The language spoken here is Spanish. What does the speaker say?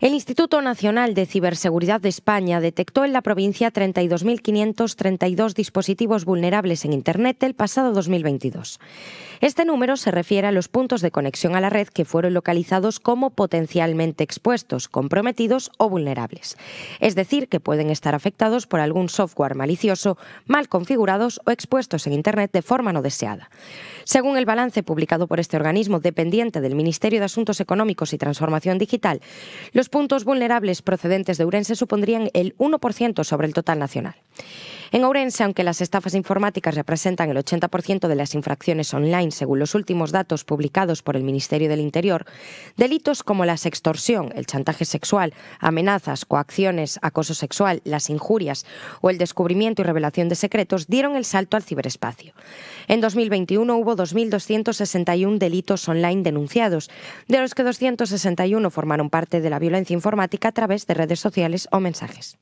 El Instituto Nacional de Ciberseguridad de España detectó en la provincia 32.532 dispositivos vulnerables en Internet el pasado 2022. Este número se refiere a los puntos de conexión a la red que fueron localizados como potencialmente expuestos, comprometidos o vulnerables. Es decir, que pueden estar afectados por algún software malicioso, mal configurados o expuestos en Internet de forma no deseada. Según el balance publicado por este organismo dependiente del Ministerio de Asuntos Económicos y Transformación Digital, los puntos vulnerables procedentes de Urense supondrían el 1% sobre el total nacional. En Ourense, aunque las estafas informáticas representan el 80% de las infracciones online, según los últimos datos publicados por el Ministerio del Interior, delitos como la extorsión, el chantaje sexual, amenazas, coacciones, acoso sexual, las injurias o el descubrimiento y revelación de secretos dieron el salto al ciberespacio. En 2021 hubo 2.261 delitos online denunciados, de los que 261 formaron parte de la violencia informática a través de redes sociales o mensajes.